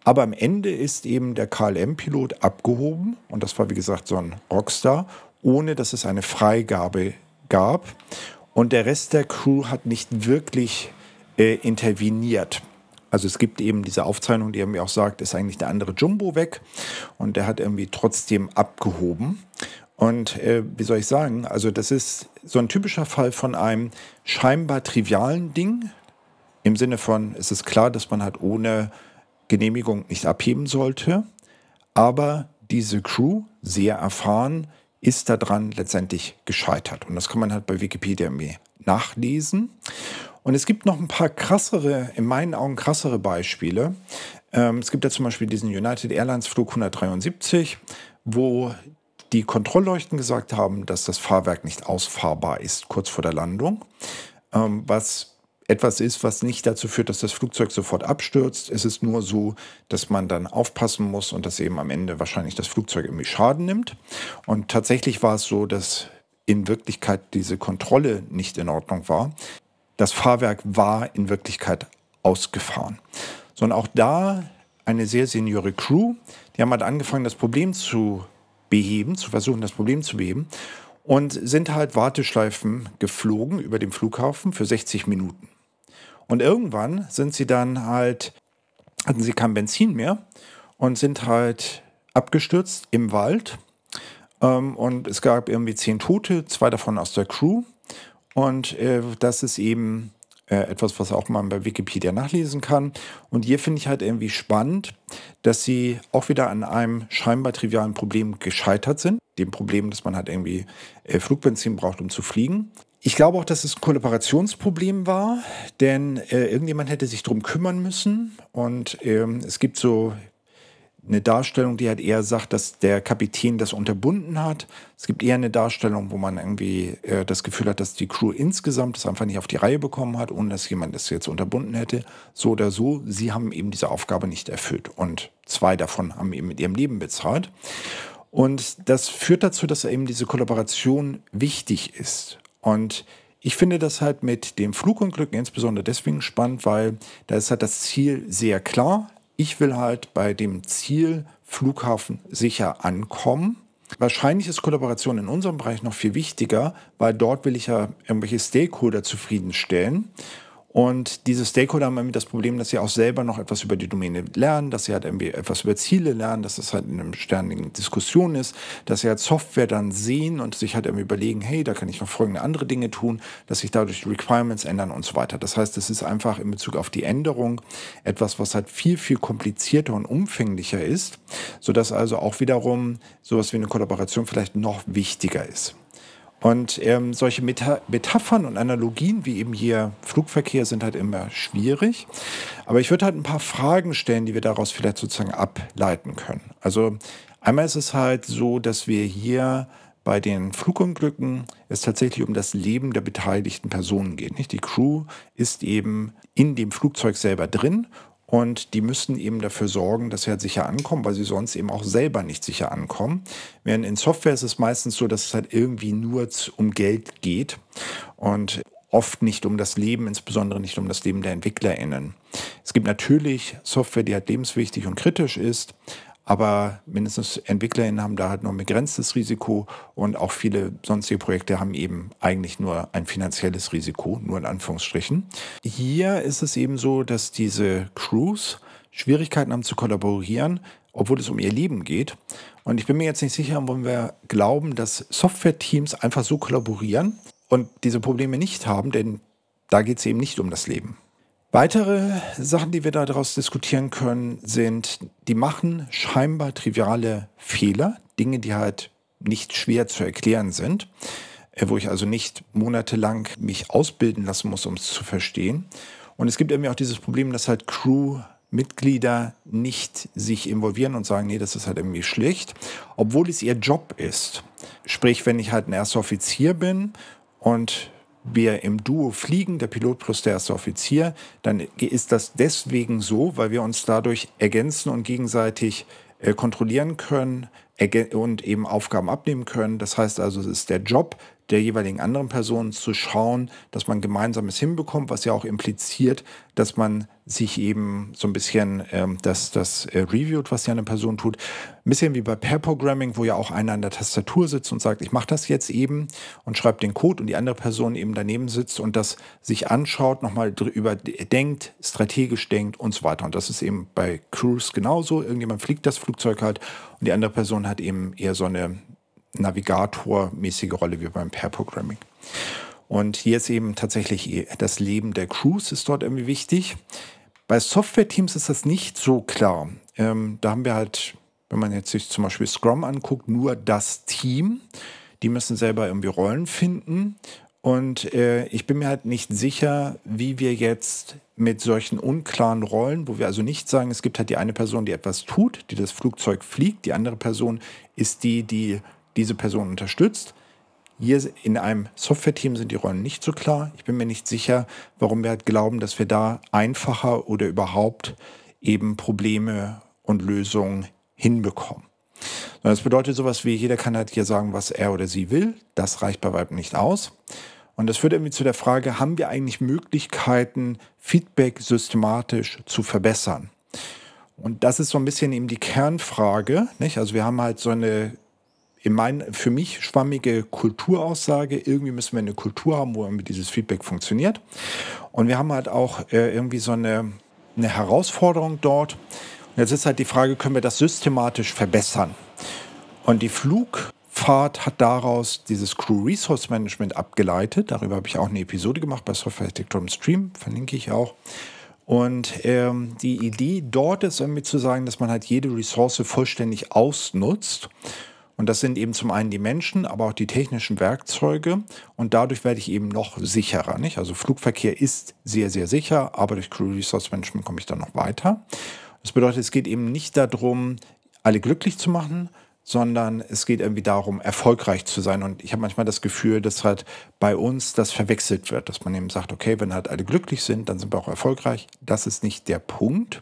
Aber am Ende ist eben der KLM-Pilot abgehoben und das war wie gesagt so ein Rockstar, ohne dass es eine Freigabe gab. Und der Rest der Crew hat nicht wirklich äh, interveniert. Also es gibt eben diese Aufzeichnung, die irgendwie auch sagt, ist eigentlich der andere Jumbo weg und der hat irgendwie trotzdem abgehoben. Und äh, wie soll ich sagen, also das ist so ein typischer Fall von einem scheinbar trivialen Ding. Im Sinne von, es ist klar, dass man halt ohne Genehmigung nicht abheben sollte. Aber diese Crew, sehr erfahren, ist daran letztendlich gescheitert. Und das kann man halt bei Wikipedia nachlesen. Und es gibt noch ein paar krassere, in meinen Augen krassere Beispiele. Ähm, es gibt ja zum Beispiel diesen United Airlines Flug 173, wo die Kontrollleuchten gesagt haben, dass das Fahrwerk nicht ausfahrbar ist, kurz vor der Landung. Ähm, was etwas ist, was nicht dazu führt, dass das Flugzeug sofort abstürzt. Es ist nur so, dass man dann aufpassen muss und dass eben am Ende wahrscheinlich das Flugzeug irgendwie Schaden nimmt. Und tatsächlich war es so, dass in Wirklichkeit diese Kontrolle nicht in Ordnung war das Fahrwerk war in Wirklichkeit ausgefahren. Sondern auch da eine sehr seniore Crew, die haben halt angefangen, das Problem zu beheben, zu versuchen, das Problem zu beheben und sind halt Warteschleifen geflogen über dem Flughafen für 60 Minuten. Und irgendwann sind sie dann halt, hatten sie kein Benzin mehr und sind halt abgestürzt im Wald. Ähm, und es gab irgendwie zehn Tote, zwei davon aus der Crew. Und äh, das ist eben äh, etwas, was auch man bei Wikipedia nachlesen kann. Und hier finde ich halt irgendwie spannend, dass sie auch wieder an einem scheinbar trivialen Problem gescheitert sind. Dem Problem, dass man halt irgendwie äh, Flugbenzin braucht, um zu fliegen. Ich glaube auch, dass es ein Kollaborationsproblem war, denn äh, irgendjemand hätte sich darum kümmern müssen. Und ähm, es gibt so eine Darstellung, die halt eher sagt, dass der Kapitän das unterbunden hat. Es gibt eher eine Darstellung, wo man irgendwie äh, das Gefühl hat, dass die Crew insgesamt das einfach nicht auf die Reihe bekommen hat, ohne dass jemand das jetzt unterbunden hätte. So oder so, sie haben eben diese Aufgabe nicht erfüllt. Und zwei davon haben eben mit ihrem Leben bezahlt. Und das führt dazu, dass eben diese Kollaboration wichtig ist. Und ich finde das halt mit dem Flugunglück insbesondere deswegen spannend, weil da ist halt das Ziel sehr klar ich will halt bei dem Ziel Flughafen sicher ankommen. Wahrscheinlich ist Kollaboration in unserem Bereich noch viel wichtiger, weil dort will ich ja irgendwelche Stakeholder zufriedenstellen. Und diese Stakeholder haben irgendwie das Problem, dass sie auch selber noch etwas über die Domäne lernen, dass sie halt irgendwie etwas über Ziele lernen, dass das halt in einer ständigen Diskussion ist, dass sie halt Software dann sehen und sich halt irgendwie überlegen, hey, da kann ich noch folgende andere Dinge tun, dass sich dadurch die Requirements ändern und so weiter. Das heißt, es ist einfach in Bezug auf die Änderung etwas, was halt viel, viel komplizierter und umfänglicher ist, sodass also auch wiederum sowas wie eine Kollaboration vielleicht noch wichtiger ist. Und ähm, solche Meta Metaphern und Analogien wie eben hier Flugverkehr sind halt immer schwierig. Aber ich würde halt ein paar Fragen stellen, die wir daraus vielleicht sozusagen ableiten können. Also einmal ist es halt so, dass wir hier bei den Flugunglücken es tatsächlich um das Leben der beteiligten Personen geht. Nicht? Die Crew ist eben in dem Flugzeug selber drin und die müssen eben dafür sorgen, dass sie halt sicher ankommen, weil sie sonst eben auch selber nicht sicher ankommen. Während in Software ist es meistens so, dass es halt irgendwie nur um Geld geht und oft nicht um das Leben, insbesondere nicht um das Leben der EntwicklerInnen. Es gibt natürlich Software, die halt lebenswichtig und kritisch ist, aber mindestens EntwicklerInnen haben da halt nur ein begrenztes Risiko und auch viele sonstige Projekte haben eben eigentlich nur ein finanzielles Risiko, nur in Anführungsstrichen. Hier ist es eben so, dass diese Crews Schwierigkeiten haben zu kollaborieren, obwohl es um ihr Leben geht. Und ich bin mir jetzt nicht sicher, wollen wir glauben, dass Software-Teams einfach so kollaborieren und diese Probleme nicht haben, denn da geht es eben nicht um das Leben. Weitere Sachen, die wir daraus diskutieren können, sind, die machen scheinbar triviale Fehler, Dinge, die halt nicht schwer zu erklären sind, äh, wo ich also nicht monatelang mich ausbilden lassen muss, um es zu verstehen. Und es gibt irgendwie auch dieses Problem, dass halt Crew Mitglieder nicht sich involvieren und sagen, nee, das ist halt irgendwie schlicht, obwohl es ihr Job ist. Sprich, wenn ich halt ein erster Offizier bin und wir im Duo fliegen, der Pilot plus der erste Offizier, dann ist das deswegen so, weil wir uns dadurch ergänzen und gegenseitig äh, kontrollieren können und eben Aufgaben abnehmen können. Das heißt also, es ist der Job der jeweiligen anderen Person zu schauen, dass man gemeinsames hinbekommt, was ja auch impliziert, dass man sich eben so ein bisschen ähm, das, das äh, reviewt, was ja eine Person tut. Ein bisschen wie bei Pair-Programming, wo ja auch einer an der Tastatur sitzt und sagt, ich mache das jetzt eben und schreibt den Code und die andere Person eben daneben sitzt und das sich anschaut, nochmal überdenkt, strategisch denkt und so weiter. Und das ist eben bei Crews genauso. Irgendjemand fliegt das Flugzeug halt und die andere Person hat eben eher so eine Navigator-mäßige Rolle wie beim Pair-Programming. Und hier ist eben tatsächlich eh das Leben der Crews ist dort irgendwie wichtig. Bei Software-Teams ist das nicht so klar. Ähm, da haben wir halt, wenn man jetzt sich zum Beispiel Scrum anguckt, nur das Team. Die müssen selber irgendwie Rollen finden. Und äh, ich bin mir halt nicht sicher, wie wir jetzt mit solchen unklaren Rollen, wo wir also nicht sagen, es gibt halt die eine Person, die etwas tut, die das Flugzeug fliegt, die andere Person ist die, die diese Person unterstützt. Hier in einem Software-Team sind die Rollen nicht so klar. Ich bin mir nicht sicher, warum wir halt glauben, dass wir da einfacher oder überhaupt eben Probleme und Lösungen hinbekommen. Das bedeutet sowas wie, jeder kann halt hier sagen, was er oder sie will. Das reicht bei Weib nicht aus. Und das führt irgendwie zu der Frage, haben wir eigentlich Möglichkeiten, Feedback systematisch zu verbessern? Und das ist so ein bisschen eben die Kernfrage. Nicht? Also wir haben halt so eine in mein, für mich schwammige Kulturaussage. Irgendwie müssen wir eine Kultur haben, wo irgendwie dieses Feedback funktioniert. Und wir haben halt auch äh, irgendwie so eine, eine Herausforderung dort. Und jetzt ist halt die Frage, können wir das systematisch verbessern? Und die Flug, Fahrt hat daraus dieses Crew Resource Management abgeleitet. Darüber habe ich auch eine Episode gemacht bei Software Architecture Stream, verlinke ich auch. Und ähm, die Idee dort ist irgendwie zu sagen, dass man halt jede Ressource vollständig ausnutzt und das sind eben zum einen die Menschen, aber auch die technischen Werkzeuge. Und dadurch werde ich eben noch sicherer. Nicht? Also Flugverkehr ist sehr, sehr sicher, aber durch Crew Resource Management komme ich dann noch weiter. Das bedeutet, es geht eben nicht darum, alle glücklich zu machen, sondern es geht irgendwie darum, erfolgreich zu sein. Und ich habe manchmal das Gefühl, dass halt bei uns das verwechselt wird, dass man eben sagt, okay, wenn halt alle glücklich sind, dann sind wir auch erfolgreich. Das ist nicht der Punkt.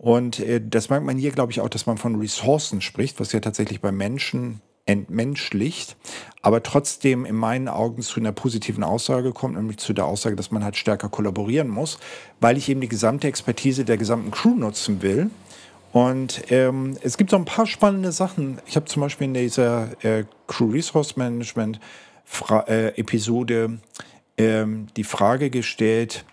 Und äh, das merkt man hier, glaube ich, auch, dass man von Ressourcen spricht, was ja tatsächlich bei Menschen entmenschlicht, aber trotzdem in meinen Augen zu einer positiven Aussage kommt, nämlich zu der Aussage, dass man halt stärker kollaborieren muss, weil ich eben die gesamte Expertise der gesamten Crew nutzen will. Und ähm, es gibt so ein paar spannende Sachen. Ich habe zum Beispiel in dieser äh, Crew Resource Management Fra äh, Episode ähm, die Frage gestellt,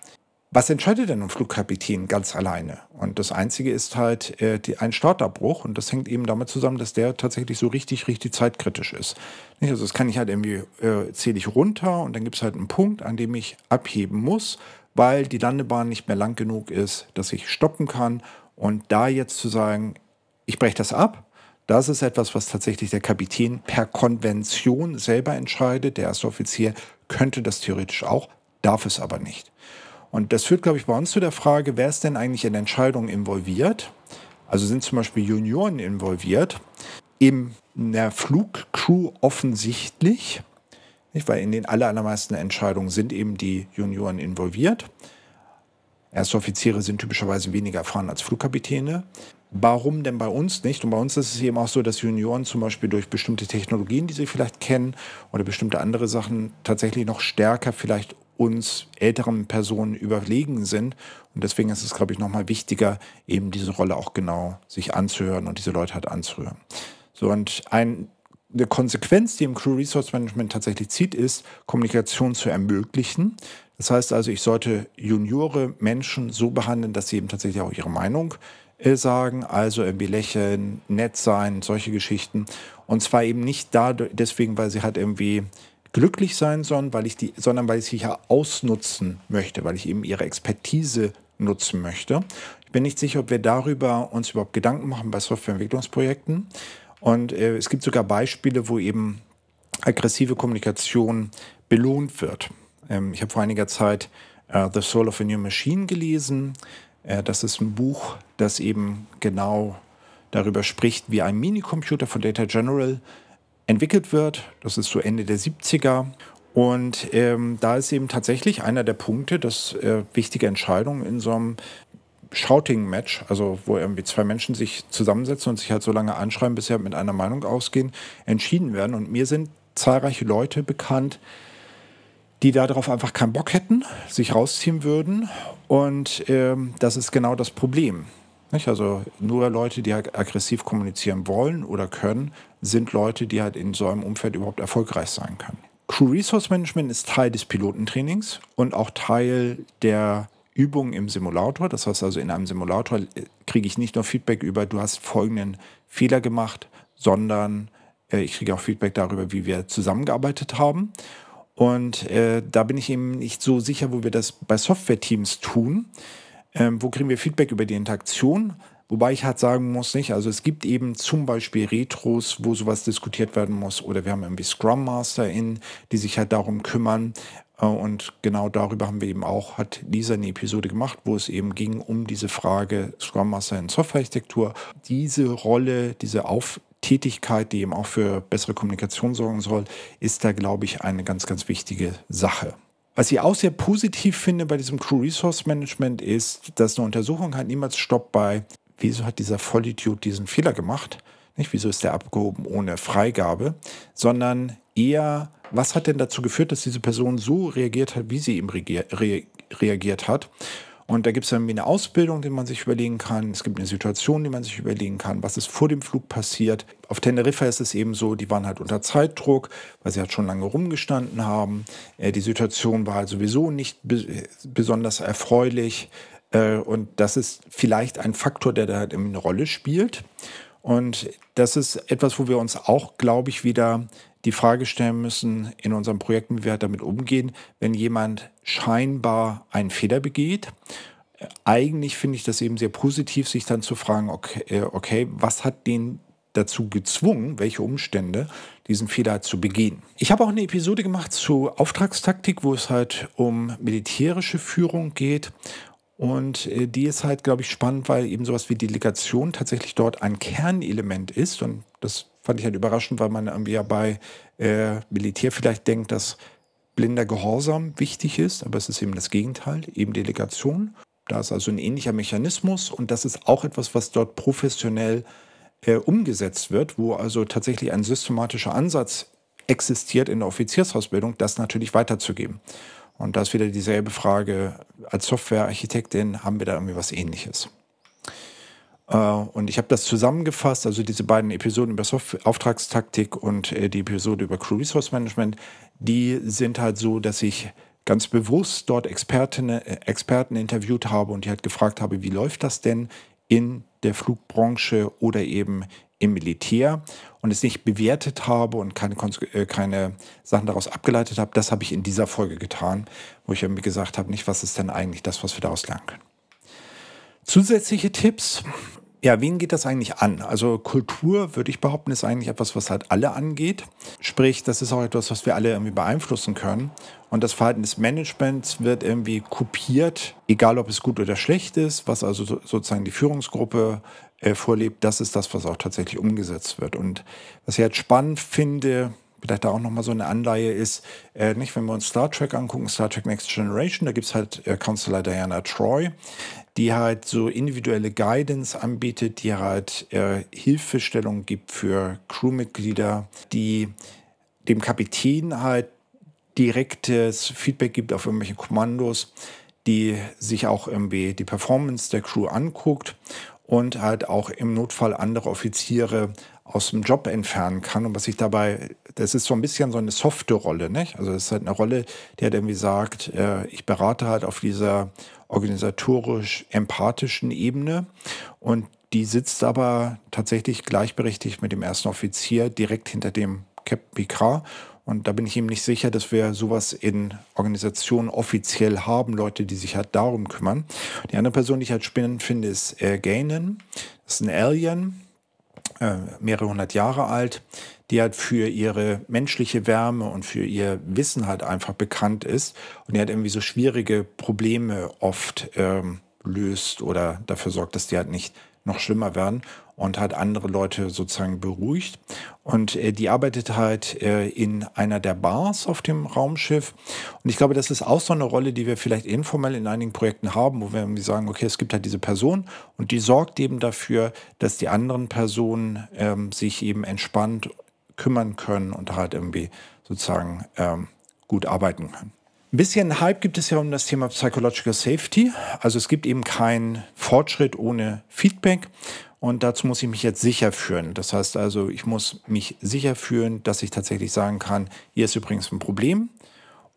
was entscheidet denn ein Flugkapitän ganz alleine? Und das Einzige ist halt äh, die, ein Startabbruch und das hängt eben damit zusammen, dass der tatsächlich so richtig, richtig zeitkritisch ist. Nicht? Also das kann ich halt irgendwie, äh, zähle ich runter und dann gibt es halt einen Punkt, an dem ich abheben muss, weil die Landebahn nicht mehr lang genug ist, dass ich stoppen kann. Und da jetzt zu sagen, ich breche das ab, das ist etwas, was tatsächlich der Kapitän per Konvention selber entscheidet. Der erste Offizier könnte das theoretisch auch, darf es aber nicht. Und das führt, glaube ich, bei uns zu der Frage, wer ist denn eigentlich in Entscheidungen involviert? Also sind zum Beispiel Junioren involviert, in der Flugcrew offensichtlich, nicht? weil in den allermeisten Entscheidungen sind eben die Junioren involviert. Erste Offiziere sind typischerweise weniger erfahren als Flugkapitäne. Warum denn bei uns nicht? Und bei uns ist es eben auch so, dass Junioren zum Beispiel durch bestimmte Technologien, die sie vielleicht kennen oder bestimmte andere Sachen tatsächlich noch stärker vielleicht uns älteren Personen überlegen sind. Und deswegen ist es, glaube ich, nochmal wichtiger, eben diese Rolle auch genau sich anzuhören und diese Leute halt anzuhören. So, und ein eine Konsequenz, die im Crew Resource Management tatsächlich zieht, ist, Kommunikation zu ermöglichen. Das heißt also, ich sollte juniore Menschen so behandeln, dass sie eben tatsächlich auch ihre Meinung äh, sagen, also irgendwie lächeln, nett sein, solche Geschichten. Und zwar eben nicht dadurch, deswegen, weil sie halt irgendwie glücklich sein, sollen, weil ich die, sondern weil ich sie ja ausnutzen möchte, weil ich eben ihre Expertise nutzen möchte. Ich bin nicht sicher, ob wir darüber uns überhaupt Gedanken machen bei Softwareentwicklungsprojekten. Und äh, es gibt sogar Beispiele, wo eben aggressive Kommunikation belohnt wird. Ähm, ich habe vor einiger Zeit äh, The Soul of a New Machine gelesen. Äh, das ist ein Buch, das eben genau darüber spricht, wie ein Minicomputer von Data General entwickelt wird. Das ist so Ende der 70er. Und ähm, da ist eben tatsächlich einer der Punkte, dass äh, wichtige Entscheidungen in so einem Shouting-Match, also wo irgendwie zwei Menschen sich zusammensetzen und sich halt so lange anschreiben, bis sie halt mit einer Meinung ausgehen, entschieden werden. Und mir sind zahlreiche Leute bekannt, die darauf einfach keinen Bock hätten, sich rausziehen würden. Und ähm, das ist genau das Problem. Nicht? Also nur Leute, die halt aggressiv kommunizieren wollen oder können, sind Leute, die halt in so einem Umfeld überhaupt erfolgreich sein können. Crew Resource Management ist Teil des Pilotentrainings und auch Teil der Übungen im Simulator. Das heißt also, in einem Simulator äh, kriege ich nicht nur Feedback über, du hast folgenden Fehler gemacht, sondern äh, ich kriege auch Feedback darüber, wie wir zusammengearbeitet haben. Und äh, da bin ich eben nicht so sicher, wo wir das bei Software-Teams tun. Ähm, wo kriegen wir Feedback über die Interaktion? Wobei ich halt sagen muss, nicht. Also es gibt eben zum Beispiel Retros, wo sowas diskutiert werden muss. Oder wir haben irgendwie Scrum Master in, die sich halt darum kümmern. Äh, und genau darüber haben wir eben auch, hat Lisa eine Episode gemacht, wo es eben ging um diese Frage Scrum Master in Softwarearchitektur. Diese Rolle, diese Auftätigkeit, die eben auch für bessere Kommunikation sorgen soll, ist da, glaube ich, eine ganz, ganz wichtige Sache. Was ich auch sehr positiv finde bei diesem Crew Resource Management ist, dass eine Untersuchung halt niemals stoppt bei, wieso hat dieser Vollidiot diesen Fehler gemacht? Nicht, wieso ist der abgehoben ohne Freigabe, sondern eher, was hat denn dazu geführt, dass diese Person so reagiert hat, wie sie eben reagiert hat? Und da gibt es dann eine Ausbildung, die man sich überlegen kann. Es gibt eine Situation, die man sich überlegen kann. Was ist vor dem Flug passiert? Auf Teneriffa ist es eben so, die waren halt unter Zeitdruck, weil sie halt schon lange rumgestanden haben. Äh, die Situation war halt sowieso nicht besonders erfreulich. Äh, und das ist vielleicht ein Faktor, der da halt eine Rolle spielt. Und das ist etwas, wo wir uns auch, glaube ich, wieder die Frage stellen müssen in unserem Projekt, wie wir damit umgehen, wenn jemand scheinbar einen Fehler begeht. Eigentlich finde ich das eben sehr positiv, sich dann zu fragen, okay, äh, okay was hat den dazu gezwungen, welche Umstände diesen Fehler zu begehen. Ich habe auch eine Episode gemacht zu Auftragstaktik, wo es halt um militärische Führung geht. Und äh, die ist halt, glaube ich, spannend, weil eben sowas wie Delegation tatsächlich dort ein Kernelement ist. Und das Fand ich halt überraschend, weil man ja bei äh, Militär vielleicht denkt, dass blinder Gehorsam wichtig ist, aber es ist eben das Gegenteil, eben Delegation. Da ist also ein ähnlicher Mechanismus und das ist auch etwas, was dort professionell äh, umgesetzt wird, wo also tatsächlich ein systematischer Ansatz existiert in der Offiziersausbildung, das natürlich weiterzugeben. Und da ist wieder dieselbe Frage, als Softwarearchitektin haben wir da irgendwie was Ähnliches. Äh, und ich habe das zusammengefasst, also diese beiden Episoden über Software Auftragstaktik und äh, die Episode über Crew Resource Management, die sind halt so, dass ich ganz bewusst dort Expertinnen, äh, Experten interviewt habe und die halt gefragt habe, wie läuft das denn in der Flugbranche oder eben im Militär und es nicht bewertet habe und keine, keine Sachen daraus abgeleitet habe, das habe ich in dieser Folge getan, wo ich eben gesagt habe, nicht, was ist denn eigentlich das, was wir daraus lernen können. Zusätzliche Tipps. Ja, wen geht das eigentlich an? Also Kultur, würde ich behaupten, ist eigentlich etwas, was halt alle angeht. Sprich, das ist auch etwas, was wir alle irgendwie beeinflussen können. Und das Verhalten des Managements wird irgendwie kopiert, egal ob es gut oder schlecht ist, was also sozusagen die Führungsgruppe äh, vorlebt, das ist das, was auch tatsächlich umgesetzt wird. Und was ich halt spannend finde, vielleicht da auch nochmal so eine Anleihe ist, äh, nicht, wenn wir uns Star Trek angucken, Star Trek Next Generation, da gibt es halt äh, Counselor Diana Troy, die halt so individuelle Guidance anbietet, die halt äh, Hilfestellung gibt für Crewmitglieder, die dem Kapitän halt direktes Feedback gibt auf irgendwelche Kommandos, die sich auch irgendwie die Performance der Crew anguckt und halt auch im Notfall andere Offiziere aus dem Job entfernen kann und was ich dabei das ist so ein bisschen so eine softe Rolle. Nicht? Also es ist halt eine Rolle, die halt irgendwie sagt, äh, ich berate halt auf dieser organisatorisch-empathischen Ebene und die sitzt aber tatsächlich gleichberechtigt mit dem ersten Offizier direkt hinter dem Cap Picard und da bin ich ihm nicht sicher, dass wir sowas in Organisationen offiziell haben, Leute, die sich halt darum kümmern. Die andere Person, die ich halt spinnend finde, ist äh, Gainen. Das ist ein Alien, äh, mehrere hundert Jahre alt die halt für ihre menschliche Wärme und für ihr Wissen halt einfach bekannt ist und die hat irgendwie so schwierige Probleme oft ähm, löst oder dafür sorgt, dass die halt nicht noch schlimmer werden und hat andere Leute sozusagen beruhigt. Und äh, die arbeitet halt äh, in einer der Bars auf dem Raumschiff. Und ich glaube, das ist auch so eine Rolle, die wir vielleicht informell in einigen Projekten haben, wo wir irgendwie sagen, okay, es gibt halt diese Person und die sorgt eben dafür, dass die anderen Personen ähm, sich eben entspannt kümmern können und halt irgendwie sozusagen ähm, gut arbeiten können. Ein bisschen Hype gibt es ja um das Thema Psychological Safety. Also es gibt eben keinen Fortschritt ohne Feedback. Und dazu muss ich mich jetzt sicher fühlen. Das heißt also, ich muss mich sicher fühlen, dass ich tatsächlich sagen kann, hier ist übrigens ein Problem.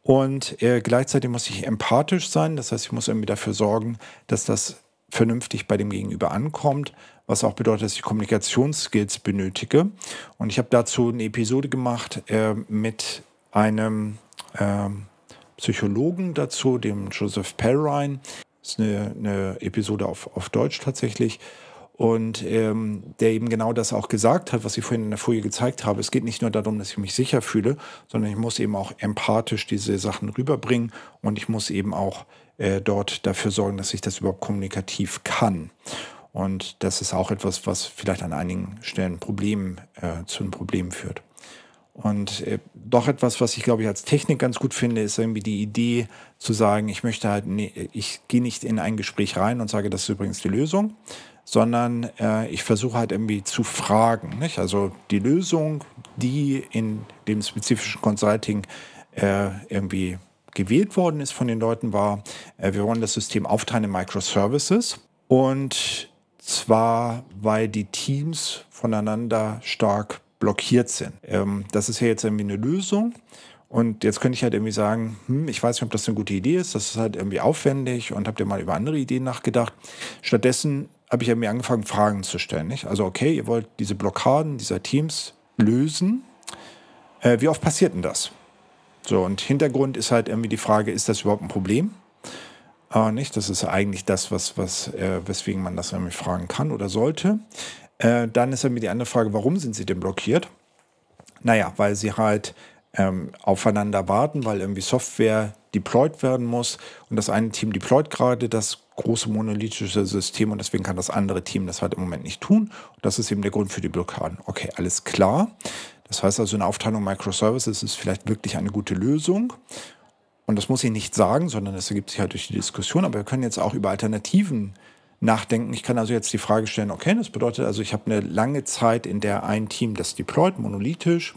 Und äh, gleichzeitig muss ich empathisch sein. Das heißt, ich muss irgendwie dafür sorgen, dass das vernünftig bei dem Gegenüber ankommt was auch bedeutet, dass ich Kommunikationsskills benötige. Und ich habe dazu eine Episode gemacht äh, mit einem äh, Psychologen dazu, dem Joseph Perrine. Das ist eine, eine Episode auf, auf Deutsch tatsächlich und ähm, der eben genau das auch gesagt hat, was ich vorhin in der Folie gezeigt habe. Es geht nicht nur darum, dass ich mich sicher fühle, sondern ich muss eben auch empathisch diese Sachen rüberbringen und ich muss eben auch äh, dort dafür sorgen, dass ich das überhaupt kommunikativ kann. Und das ist auch etwas, was vielleicht an einigen Stellen Problemen, äh, zu einem Problem führt. Und äh, doch etwas, was ich glaube ich als Technik ganz gut finde, ist irgendwie die Idee zu sagen, ich möchte halt, nee, ich gehe nicht in ein Gespräch rein und sage, das ist übrigens die Lösung, sondern äh, ich versuche halt irgendwie zu fragen. Nicht? Also die Lösung, die in dem spezifischen Consulting äh, irgendwie gewählt worden ist von den Leuten, war, äh, wir wollen das System aufteilen in Microservices. Und zwar, weil die Teams voneinander stark blockiert sind. Ähm, das ist ja jetzt irgendwie eine Lösung. Und jetzt könnte ich halt irgendwie sagen, hm, ich weiß nicht, ob das eine gute Idee ist, das ist halt irgendwie aufwendig und habt ihr mal über andere Ideen nachgedacht. Stattdessen habe ich ja mir angefangen, Fragen zu stellen. Nicht? Also, okay, ihr wollt diese Blockaden dieser Teams lösen. Äh, wie oft passiert denn das? So, und Hintergrund ist halt irgendwie die Frage, ist das überhaupt ein Problem? aber ah, nicht. Das ist eigentlich das, was, was, äh, weswegen man das nämlich fragen kann oder sollte. Äh, dann ist mir die andere Frage, warum sind sie denn blockiert? Naja, weil sie halt ähm, aufeinander warten, weil irgendwie Software deployed werden muss und das eine Team deployt gerade das große monolithische System und deswegen kann das andere Team das halt im Moment nicht tun. Und das ist eben der Grund für die Blockaden. Okay, alles klar. Das heißt also, eine Aufteilung Microservices ist vielleicht wirklich eine gute Lösung und das muss ich nicht sagen, sondern das ergibt sich halt durch die Diskussion, aber wir können jetzt auch über Alternativen nachdenken. Ich kann also jetzt die Frage stellen, okay, das bedeutet also, ich habe eine lange Zeit, in der ein Team das deployt, monolithisch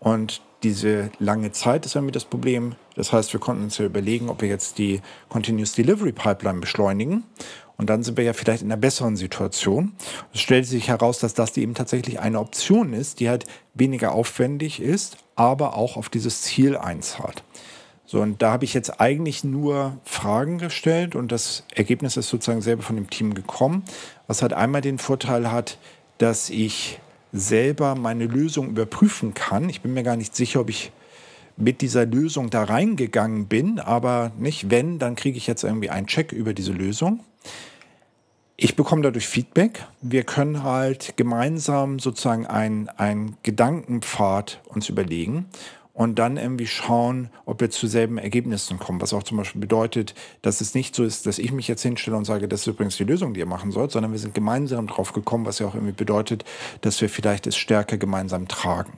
und diese lange Zeit ist irgendwie das Problem. Das heißt, wir konnten uns ja überlegen, ob wir jetzt die Continuous Delivery Pipeline beschleunigen. Und dann sind wir ja vielleicht in einer besseren Situation. Es stellt sich heraus, dass das eben tatsächlich eine Option ist, die halt weniger aufwendig ist, aber auch auf dieses Ziel einzahlt. So, und da habe ich jetzt eigentlich nur Fragen gestellt und das Ergebnis ist sozusagen selber von dem Team gekommen, was halt einmal den Vorteil hat, dass ich selber meine Lösung überprüfen kann. Ich bin mir gar nicht sicher, ob ich mit dieser Lösung da reingegangen bin, aber nicht wenn, dann kriege ich jetzt irgendwie einen Check über diese Lösung. Ich bekomme dadurch Feedback. Wir können halt gemeinsam sozusagen einen, einen Gedankenpfad uns überlegen und dann irgendwie schauen, ob wir zu selben Ergebnissen kommen. Was auch zum Beispiel bedeutet, dass es nicht so ist, dass ich mich jetzt hinstelle und sage, das ist übrigens die Lösung, die ihr machen sollt, sondern wir sind gemeinsam drauf gekommen, was ja auch irgendwie bedeutet, dass wir vielleicht es stärker gemeinsam tragen.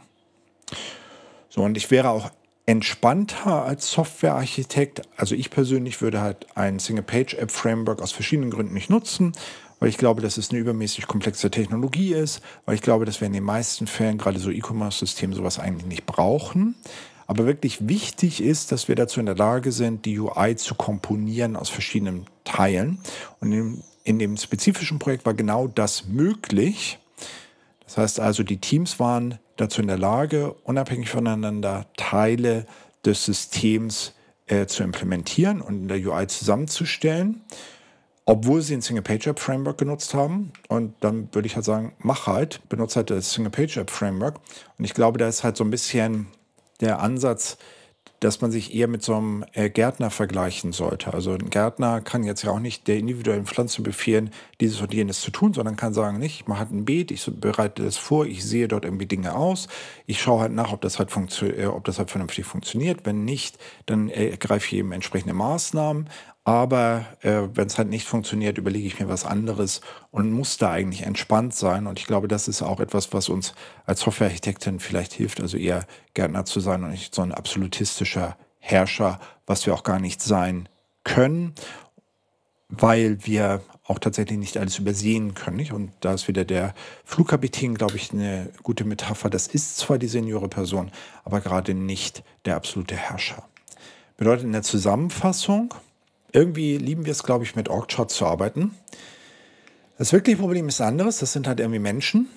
So, und ich wäre auch entspannter als Softwarearchitekt. Also ich persönlich würde halt ein Single-Page-App-Framework aus verschiedenen Gründen nicht nutzen, weil ich glaube, dass es eine übermäßig komplexe Technologie ist, weil ich glaube, dass wir in den meisten Fällen gerade so e commerce systeme sowas eigentlich nicht brauchen. Aber wirklich wichtig ist, dass wir dazu in der Lage sind, die UI zu komponieren aus verschiedenen Teilen. Und in, in dem spezifischen Projekt war genau das möglich. Das heißt also, die Teams waren dazu in der Lage, unabhängig voneinander Teile des Systems äh, zu implementieren und in der UI zusammenzustellen obwohl sie ein Single-Page-App-Framework genutzt haben. Und dann würde ich halt sagen, mach halt, benutze halt das Single-Page-App-Framework. Und ich glaube, da ist halt so ein bisschen der Ansatz, dass man sich eher mit so einem äh, Gärtner vergleichen sollte. Also ein Gärtner kann jetzt ja auch nicht der individuellen Pflanze befehlen, dieses und jenes zu tun, sondern kann sagen, nicht, man hat ein Beet, ich bereite das vor, ich sehe dort irgendwie Dinge aus, ich schaue halt nach, ob das halt, funktio äh, ob das halt vernünftig funktioniert. Wenn nicht, dann ergreife äh, ich eben entsprechende Maßnahmen. Aber äh, wenn es halt nicht funktioniert, überlege ich mir was anderes und muss da eigentlich entspannt sein. Und ich glaube, das ist auch etwas, was uns als Softwarearchitektin vielleicht hilft, also eher Gärtner zu sein und nicht so ein absolutistischer Herrscher, was wir auch gar nicht sein können, weil wir auch tatsächlich nicht alles übersehen können. Nicht? Und da ist wieder der Flugkapitän, glaube ich, eine gute Metapher. Das ist zwar die seniore Person, aber gerade nicht der absolute Herrscher. Bedeutet in der Zusammenfassung, irgendwie lieben wir es, glaube ich, mit Org-Charts zu arbeiten. Das wirkliche Problem ist anderes. Das sind halt irgendwie Menschen.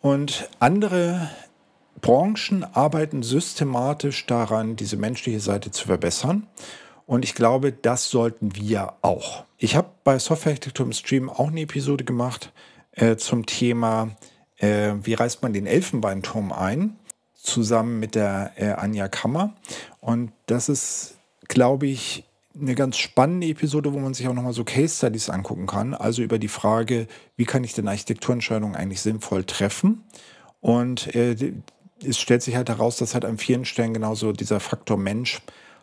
Und andere Branchen arbeiten systematisch daran, diese menschliche Seite zu verbessern. Und ich glaube, das sollten wir auch. Ich habe bei Softwarearchitektur im Stream auch eine Episode gemacht äh, zum Thema, äh, wie reißt man den Elfenbeinturm ein, zusammen mit der äh, Anja Kammer. Und das ist, glaube ich, eine ganz spannende Episode, wo man sich auch nochmal so Case Studies angucken kann. Also über die Frage, wie kann ich denn Architekturentscheidungen eigentlich sinnvoll treffen? Und äh, es stellt sich halt heraus, dass halt an vielen Stellen genauso dieser Faktor Mensch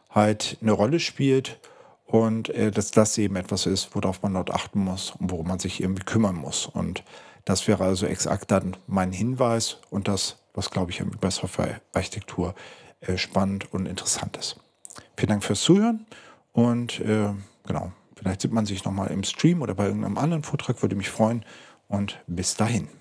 halt eine Rolle spielt und äh, dass das eben etwas ist, worauf man dort achten muss und worum man sich irgendwie kümmern muss. Und das wäre also exakt dann mein Hinweis und das, was glaube ich bei Softwarearchitektur äh, spannend und interessant ist. Vielen Dank fürs Zuhören. Und äh, genau, vielleicht sieht man sich nochmal im Stream oder bei irgendeinem anderen Vortrag, würde mich freuen. Und bis dahin.